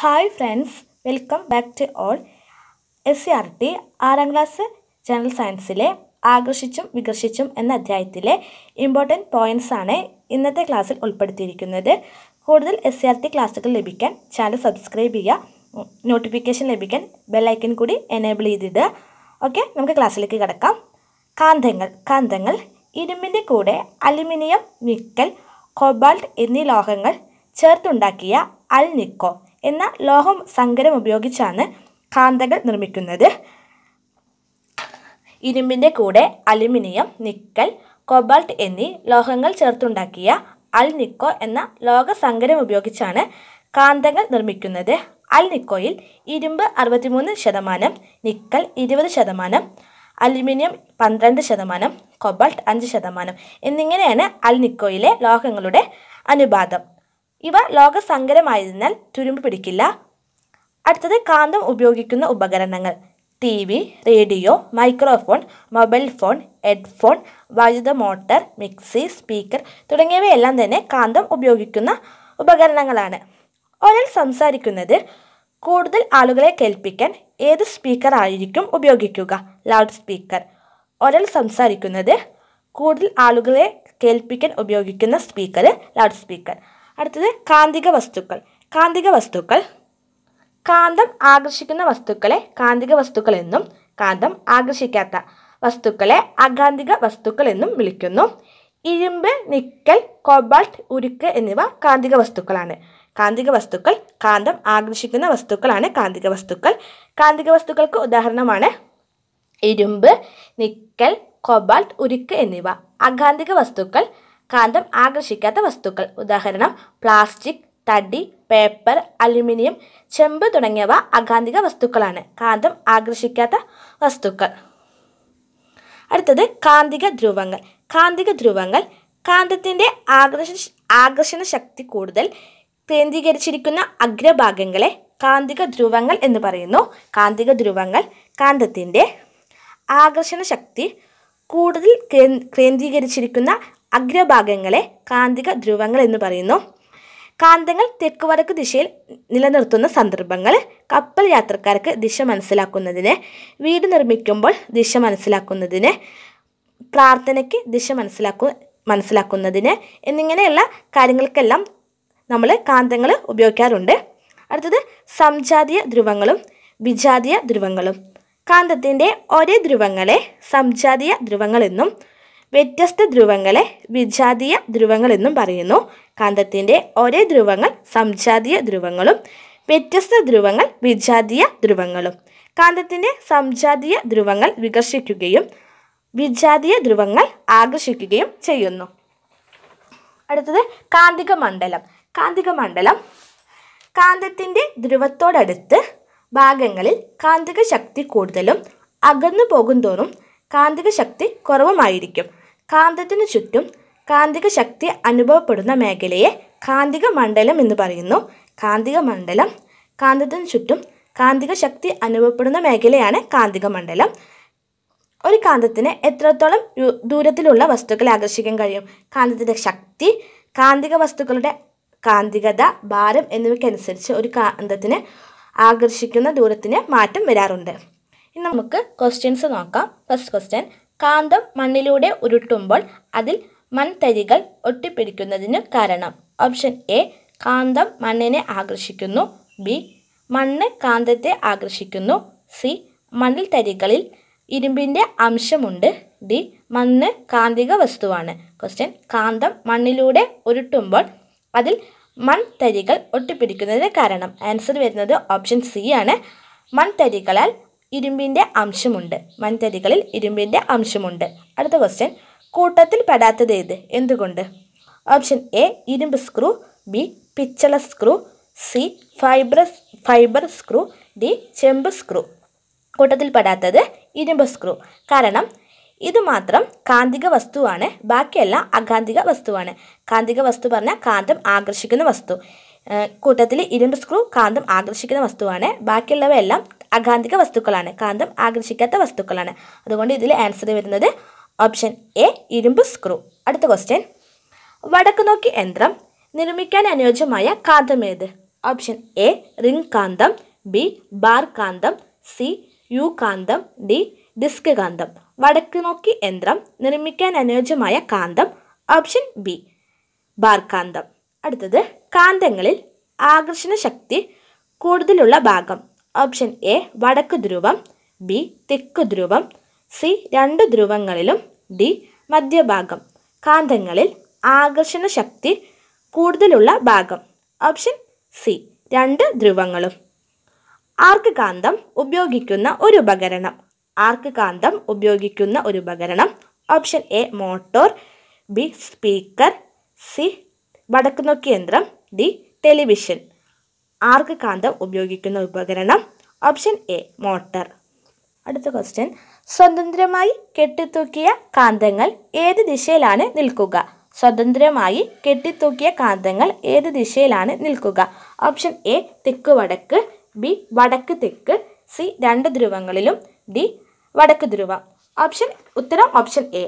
hi friends welcome back to all S C R T ആറാം class general സയൻസിലെ ആകർഷിച്ചും വികർഷിച്ചും എന്ന അധ്യായത്തിലെ ഇമ്പോർട്ടൻറ്റ് പോയിൻറ്റ്സ് ആണ് ഇന്നത്തെ ക്ലാസ്സിൽ ഉൾപ്പെടുത്തിയിരിക്കുന്നത് കൂടുതൽ എസ് സി ആർ ടി ക്ലാസ്സുകൾ ലഭിക്കാൻ ചാനൽ സബ്സ്ക്രൈബ് ചെയ്യുക നോട്ടിഫിക്കേഷൻ ലഭിക്കാൻ ബെല്ലൈക്കൻ കൂടി എനേബിൾ ചെയ്തിടുക ഓക്കെ നമുക്ക് ക്ലാസ്സിലേക്ക് കിടക്കാം കാന്തങ്ങൾ കാന്തങ്ങൾ ഇരുമ്പിൻ്റെ കൂടെ അലുമിനിയം നിക്കൽ കൊബാൾട്ട് എന്നീ ലോഹങ്ങൾ ചേർത്തുണ്ടാക്കിയ അൽ നിക്കോ എന്ന ലോഹം സങ്കരം ഉപയോഗിച്ചാണ് കാന്തകൾ നിർമ്മിക്കുന്നത് ഇരുമ്പിൻ്റെ കൂടെ അലുമിനിയം നിക്കൽ കൊബാൾട്ട് എന്നീ ലോഹങ്ങൾ ചേർത്തുണ്ടാക്കിയ അൽ നിക്കോ എന്ന ലോഹ സങ്കരം ഉപയോഗിച്ചാണ് കാന്തങ്ങൾ നിർമ്മിക്കുന്നത് അൽ നിക്കോയിൽ ഇരുമ്പ് അറുപത്തിമൂന്ന് ശതമാനം നിക്കൽ ഇരുപത് ശതമാനം അലുമിനിയം പന്ത്രണ്ട് ശതമാനം കൊബാൾട്ട് അഞ്ച് ശതമാനം എന്നിങ്ങനെയാണ് അൽ നിക്കോയിലെ ലോഹങ്ങളുടെ അനുപാതം ഇവ ലോകസങ്കരമായതിനാൽ തുരുമ്പ് പിടിക്കില്ല അടുത്തത് കാന്തം ഉപയോഗിക്കുന്ന ഉപകരണങ്ങൾ T V radio microphone mobile phone headphone വൈദ്യുത മോട്ടർ മിക്സി സ്പീക്കർ തുടങ്ങിയവയെല്ലാം തന്നെ കാന്തം ഉപയോഗിക്കുന്ന ഉപകരണങ്ങളാണ് ഒരാൾ സംസാരിക്കുന്നത് കൂടുതൽ ആളുകളെ കേൾപ്പിക്കാൻ ഏത് സ്പീക്കർ ആയിരിക്കും ഉപയോഗിക്കുക ലൗഡ് സ്പീക്കർ ഒരാൾ സംസാരിക്കുന്നത് കൂടുതൽ ആളുകളെ കേൾപ്പിക്കാൻ ഉപയോഗിക്കുന്ന സ്പീക്കർ ലൗഡ് സ്പീക്കർ അടുത്തത് കാന്തിക വസ്തുക്കൾ കാന്തിക വസ്തുക്കൾ കാന്തം ആകർഷിക്കുന്ന വസ്തുക്കളെ കാന്തിക വസ്തുക്കൾ എന്നും കാന്തം ആകർഷിക്കാത്ത വസ്തുക്കളെ അകാന്തിക വസ്തുക്കൾ എന്നും വിളിക്കുന്നു ഇരുമ്പ് നിക്കൽ കോബാൾട്ട് ഉരുക്ക് എന്നിവ കാന്തിക വസ്തുക്കളാണ് കാന്തിക വസ്തുക്കൾ കാന്തം ആകർഷിക്കുന്ന വസ്തുക്കളാണ് കാന്തിക വസ്തുക്കൾ കാന്തിക വസ്തുക്കൾക്ക് ഉദാഹരണമാണ് ഇരുമ്പ് നിക്കൽ കോബാൾട്ട് ഉരുക്ക് എന്നിവ അകാന്തിക വസ്തുക്കൾ കാന്തം ആകർഷിക്കാത്ത വസ്തുക്കൾ ഉദാഹരണം പ്ലാസ്റ്റിക് തടി പേപ്പർ അലുമിനിയം ചെമ്പ് തുടങ്ങിയവ അകാന്തിക വസ്തുക്കളാണ് കാന്തം ആകർഷിക്കാത്ത വസ്തുക്കൾ അടുത്തത് കാന്തിക ധ്രുവങ്ങൾ കാന്തിക ധ്രുവങ്ങൾ കാന്തത്തിൻ്റെ ആകർഷ ആകർഷണ ശക്തി കൂടുതൽ കേന്ദ്രീകരിച്ചിരിക്കുന്ന അഗ്രഭാഗങ്ങളെ കാന്തിക ധ്രുവങ്ങൾ എന്ന് പറയുന്നു കാന്തിക ധ്രുവങ്ങൾ കാന്തത്തിൻ്റെ ആകർഷണ ശക്തി കൂടുതൽ കേന്ദ്രീകരിച്ചിരിക്കുന്ന അഗ്രഭാഗങ്ങളെ കാന്തിക ധ്രുവങ്ങൾ എന്ന് പറയുന്നു കാന്തങ്ങൾ തെക്ക് വടക്ക് ദിശയിൽ നിലനിർത്തുന്ന സന്ദർഭങ്ങൾ കപ്പൽ യാത്രക്കാർക്ക് ദിശ മനസ്സിലാക്കുന്നതിന് വീട് നിർമ്മിക്കുമ്പോൾ ദിശ മനസ്സിലാക്കുന്നതിന് പ്രാർത്ഥനയ്ക്ക് ദിശ മനസ്സിലാക്കു മനസ്സിലാക്കുന്നതിന് എന്നിങ്ങനെയുള്ള കാര്യങ്ങൾക്കെല്ലാം നമ്മൾ കാന്തങ്ങൾ ഉപയോഗിക്കാറുണ്ട് അടുത്തത് സംജാതീയ ധ്രുവങ്ങളും വിജാതീയ ധ്രുവങ്ങളും കാന്തത്തിൻ്റെ ഒരേ ധ്രുവങ്ങളെ സംജാതീയ ധ്രുവങ്ങളെന്നും വ്യത്യസ്ത ധ്രുവങ്ങളെ വിജാതീയ ധ്രുവങ്ങൾ എന്നും പറയുന്നു കാന്തത്തിൻ്റെ ഒരേ ധ്രുവങ്ങൾ സംജാതീയ ധ്രുവങ്ങളും വ്യത്യസ്ത ധ്രുവങ്ങൾ വിജാതീയ ധ്രുവങ്ങളും കാന്തത്തിൻ്റെ സംജാതീയ ധ്രുവങ്ങൾ വികർഷിക്കുകയും വിജാതീയ ധ്രുവങ്ങൾ ആകർഷിക്കുകയും ചെയ്യുന്നു അടുത്തത് കാന്തിക മണ്ഡലം കാന്തിക മണ്ഡലം കാന്തത്തിൻ്റെ ധ്രുവത്തോടടുത്ത് ഭാഗങ്ങളിൽ കാന്തിക ശക്തി കൂടുതലും അകന്നു പോകുന്തോറും കാന്തിക ശക്തി കുറവുമായിരിക്കും കാന്തത്തിനു ചുറ്റും കാന്തിക ശക്തി അനുഭവപ്പെടുന്ന മേഖലയെ കാന്തിക മണ്ഡലം എന്ന് പറയുന്നു കാന്തിക മണ്ഡലം കാന്തത്തിനു ചുറ്റും കാന്തിക ശക്തി അനുഭവപ്പെടുന്ന മേഖലയാണ് കാന്തിക മണ്ഡലം ഒരു കാന്തത്തിന് എത്രത്തോളം ദൂരത്തിലുള്ള വസ്തുക്കളെ ആകർഷിക്കാൻ കഴിയും കാന്തത്തിൻ്റെ ശക്തി കാന്തിക വസ്തുക്കളുടെ കാന്തികത ഭാരം എന്നിവയ്ക്കനുസരിച്ച് ഒരു കാന്തത്തിന് ആകർഷിക്കുന്ന ദൂരത്തിന് മാറ്റം വരാറുണ്ട് ഇനി നമുക്ക് ക്വസ്റ്റ്യൻസ് നോക്കാം ഫസ്റ്റ് ക്വസ്റ്റ്യൻ കാന്തം മണ്ണിലൂടെ ഉരുട്ടുമ്പോൾ അതിൽ മൺതരികൾ ഒട്ടിപ്പിടിക്കുന്നതിന് കാരണം ഓപ്ഷൻ എ കാന്തം മണ്ണിനെ ആകർഷിക്കുന്നു ബി മണ്ണ് കാന്തത്തെ ആകർഷിക്കുന്നു സി മണ്ണിൽ തരികളിൽ ഇരുമ്പിൻ്റെ അംശമുണ്ട് ഡി മണ്ണ് കാന്തിക വസ്തുവാണ് ക്വസ്റ്റ്യൻ കാന്തം മണ്ണിലൂടെ ഉരുട്ടുമ്പോൾ അതിൽ മൺതരികൾ ഒട്ടിപ്പിടിക്കുന്നതിന് കാരണം ആൻസർ വരുന്നത് ഓപ്ഷൻ സി ആണ് മൺതരികളാൽ ഇരുമ്പിൻ്റെ അംശമുണ്ട് വൻതരികളിൽ ഇരുമ്പിൻ്റെ അംശമുണ്ട് അടുത്ത ക്വസ്റ്റ്യൻ കൂട്ടത്തിൽ പെടാത്തത് ഏത് എന്തുകൊണ്ട് ഓപ്ഷൻ എ ഇരുമ്പ് സ്ക്രൂ ബി പിച്ചള screw C fibrous fibre screw D ചെമ്പ് സ്ക്രൂ കൂട്ടത്തിൽ പെടാത്തത് ഇരുമ്പ് സ്ക്രൂ കാരണം ഇത് മാത്രം കാന്തിക വസ്തുവാണ് ബാക്കിയെല്ലാം അകാന്തിക വസ്തുവാണ് കാന്തിക വസ്തു പറഞ്ഞാൽ കാന്തം ആകർഷിക്കുന്ന വസ്തു കൂട്ടത്തിൽ ഇരുമ്പ് സ്ക്രൂ കാന്തം ആകർഷിക്കുന്ന വസ്തുവാണ് ബാക്കിയുള്ളവയെല്ലാം അകാന്തിക വസ്തുക്കളാണ് കാന്തം ആകർഷിക്കാത്ത വസ്തുക്കളാണ് അതുകൊണ്ട് ഇതിൽ ആൻസർ വരുന്നത് ഓപ്ഷൻ എ ഇരുമ്പ് സ്ക്രൂ അടുത്ത ക്വസ്റ്റ്യൻ നോക്കി യന്ത്രം നിർമ്മിക്കാൻ അനുയോജ്യമായ കാന്തമേത് ഓപ്ഷൻ എ റിംഗ് കാന്തം ബി ബാർ കാന്തം സി യു കാന്തം ഡി ഡിസ്ക് കാന്തം വടക്ക് നോക്കി യന്ത്രം നിർമ്മിക്കാൻ അനുയോജ്യമായ കാന്തം ഓപ്ഷൻ ബി ബാർ കാന്തം അടുത്തത് കാന്തങ്ങളിൽ ആകർഷണ ശക്തി കൂടുതലുള്ള ഭാഗം ഓപ്ഷൻ എ വടക്ക് ധ്രുവം ബി തെക്ക് ധ്രുവം സി രണ്ട് ധ്രുവങ്ങളിലും ഡി മധ്യഭാഗം കാന്തങ്ങളിൽ ആകർഷണ ശക്തി കൂടുതലുള്ള ഭാഗം ഓപ്ഷൻ സി രണ്ട് ധ്രുവങ്ങളും ആർക്ക് കാന്തം ഉപയോഗിക്കുന്ന ഒരു ഉപകരണം ആർക്ക് കാന്തം ഉപയോഗിക്കുന്ന ഒരു ഉപകരണം option A motor B speaker C വടക്കുനോക്കി യന്ത്രം ഡി ടെലിവിഷൻ ആർക്ക് കാന്തം ഉപയോഗിക്കുന്ന ഉപകരണം ഓപ്ഷൻ എ മോട്ടർ അടുത്ത ക്വസ്റ്റ്യൻ സ്വതന്ത്രമായി കെട്ടിത്തൂക്കിയ കാന്തങ്ങൾ ഏത് ദിശയിലാണ് നിൽക്കുക സ്വതന്ത്രമായി കെട്ടിത്തൂക്കിയ കാന്തങ്ങൾ ഏത് ദിശയിലാണ് നിൽക്കുക ഓപ്ഷൻ എ തെക്ക് വടക്ക് ബി വടക്ക് തെക്ക് സി രണ്ട് ധ്രുവങ്ങളിലും ഡി വടക്ക് ധ്രുവം ഓപ്ഷൻ ഉത്തരം ഓപ്ഷൻ എ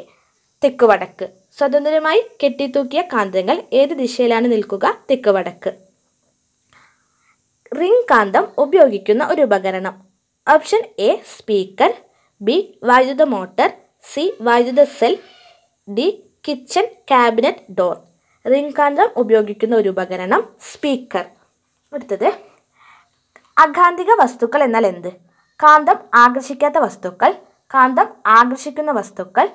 തെക്ക് വടക്ക് സ്വതന്ത്രമായി കെട്ടിത്തൂക്കിയ കാന്തങ്ങൾ ഏത് ദിശയിലാണ് നിൽക്കുക തെക്ക് വടക്ക് റിംഗ് കാന്തം ഉപയോഗിക്കുന്ന ഒരു ഉപകരണം ഓപ്ഷൻ എ സ്പീക്കർ ബി വൈദ്യുത മോട്ടർ സി വൈദ്യുത cell D kitchen cabinet door ring കാന്തം ഉപയോഗിക്കുന്ന ഒരു ഉപകരണം സ്പീക്കർ അടുത്തത് അകാന്തിക വസ്തുക്കൾ എന്നാൽ എന്ത് കാന്തം ആകർഷിക്കാത്ത വസ്തുക്കൾ കാന്തം ആകർഷിക്കുന്ന വസ്തുക്കൾ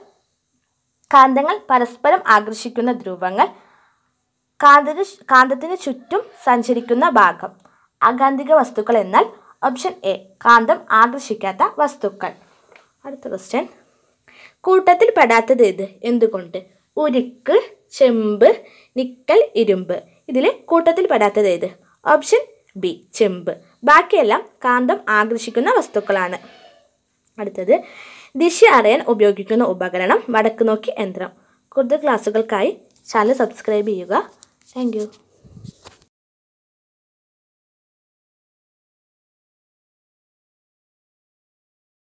കാന്തങ്ങൾ പരസ്പരം ആകർഷിക്കുന്ന ധ്രുവങ്ങൾ കാന്തത്തിന് കാന്തത്തിന് ചുറ്റും സഞ്ചരിക്കുന്ന ഭാഗം അകാന്തിക വസ്തുക്കൾ എന്നാൽ ഓപ്ഷൻ എ കാന്തം ആകർഷിക്കാത്ത വസ്തുക്കൾ അടുത്ത ക്വസ്റ്റ്യൻ കൂട്ടത്തിൽ പെടാത്തത് ഇത് എന്തുകൊണ്ട് ഉരുക്ക് ചെമ്പ് നിക്കൽ ഇരുമ്പ് ഇതിൽ കൂട്ടത്തിൽ പെടാത്തത് ഏത് ഓപ്ഷൻ ബി ചെമ്പ് ബാക്കിയെല്ലാം കാന്തം ആകർഷിക്കുന്ന വസ്തുക്കളാണ് അടുത്തത് ദിശ അറിയാൻ ഉപയോഗിക്കുന്ന ഉപകരണം വടക്ക് നോക്കി യന്ത്രം കൂടുതൽ ക്ലാസ്സുകൾക്കായി ചാനൽ സബ്സ്ക്രൈബ് ചെയ്യുക താങ്ക്